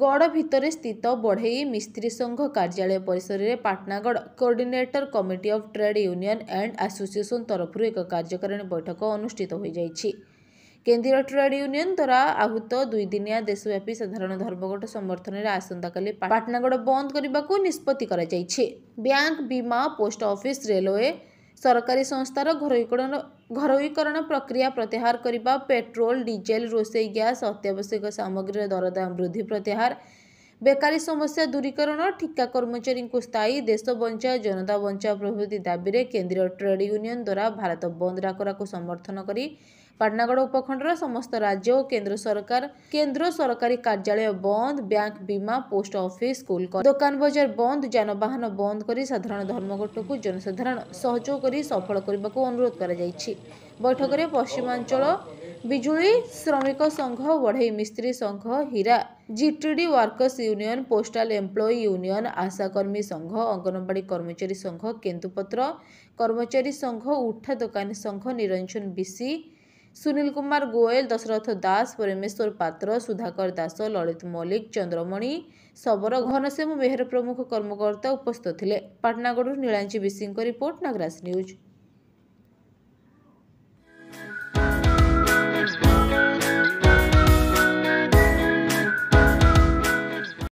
ଗଡ଼ ଭିତରେ ସ୍ଥିତ ବଢ଼େଇ ମିସ୍ତ୍ରୀ ସଂଘ କାର୍ଯ୍ୟାଳୟ ପରିସରରେ Patnagarh coordinator committee of trade union and association ତରଫରୁ ଏକ କାର୍ଯ୍ୟକାରିଣୀ ବୈଠକ ଅନୁଷ୍ଠିତ ହୋଇଯାଇଛି କେନ୍ଦ୍ରୀୟ ଟ୍ରେଡ୍ ୟୁନିୟନ୍ ଦ୍ୱାରା ଆହୁତ ଦୁଇଦିନିଆ ଦେଶବ୍ୟାପୀ ସାଧାରଣ ଧର୍ମଘଟ ସମର୍ଥନରେ ଆସନ୍ତାକାଲି ପାଟନାଗଡ଼ ବନ୍ଦ କରିବାକୁ ନିଷ୍ପତ୍ତି କରାଯାଇଛି ବ୍ୟାଙ୍କ ବୀମା ପୋଷ୍ଟ ଅଫିସ୍ ରେଲୱେ ସରକାରୀ ସଂସ୍ଥାର ଘରୋଇକରଣ घरोकरण प्रक्रिया प्रत्याहार करने पेट्रोल डीजेल रोसे गैस अत्यावश्यक सामग्री दरदाम वृद्धि प्रत्याहार ବେକାରୀ ସମସ୍ୟା ଦୂରୀକରଣ ଠିକା କର୍ମଚାରୀଙ୍କୁ ସ୍ଥାୟୀ ଦେଶ ବଞ୍ଚା ଜନତା ବଞ୍ଚା ପ୍ରଭୃତି ଦାବିରେ କେନ୍ଦ୍ରୀୟ ଟ୍ରେଡ୍ ୟୁନିୟନ୍ ଦ୍ୱାରା ଭାରତ ବନ୍ଦ ଡାକରାକୁ ସମର୍ଥନ କରି ପାଟନାଗଡ଼ ଉପଖଣ୍ଡର ସମସ୍ତ ରାଜ୍ୟ ଓ କେନ୍ଦ୍ର ସରକାର କେନ୍ଦ୍ର ସରକାରୀ କାର୍ଯ୍ୟାଳୟ ବନ୍ଦ ବ୍ୟାଙ୍କ ବୀମା ପୋଷ୍ଟ ଅଫିସ ସ୍କୁଲ ଦୋକାନ ବଜାର ବନ୍ଦ ଯାନବାହନ ବନ୍ଦ କରି ସାଧାରଣ ଧର୍ମଘଟକୁ ଜନସାଧାରଣ ସହଯୋଗ କରି ସଫଳ କରିବାକୁ ଅନୁରୋଧ କରାଯାଇଛି ବୈଠକରେ ପଶ୍ଚିମାଞ୍ଚଳ ବିଜୁଳି ଶ୍ରମିକ ସଂଘ ବଢ଼େଇ ମିସ୍ତ୍ରୀ ସଂଘ ହୀରା GTD workers union postal employee union ଆଶାକର୍ମୀ ସଂଘ ଅଙ୍ଗନବାଡ଼ି କର୍ମଚାରୀ ସଂଘ କେନ୍ଦୁପତ୍ର କର୍ମଚାରୀ ସଂଘ ଉଠା ଦୋକାନୀ ସଂଘ ନିରଞ୍ଜନ ବିସି ସୁନୀଲ କୁମାର ଗୋଏଲ ଦଶରଥ ଦାସ ପରମେଶ୍ୱର ପାତ୍ର ସୁଧାକର ଦାସ ଲଳିତ ମଲ୍ଲିକ ଚନ୍ଦ୍ରମଣି ସବର ଘନଶ୍ୟାମ ବେହେରା ପ୍ରମୁଖ କର୍ମକର୍ତ୍ତା ଉପସ୍ଥିତ ଥିଲେ ପାଟନାଗଡ଼ରୁ ନୀଳାଞ୍ଚି ବିସିଙ୍କ ରିପୋର୍ଟ ନାଗରାଜ ନ୍ୟୁଜ୍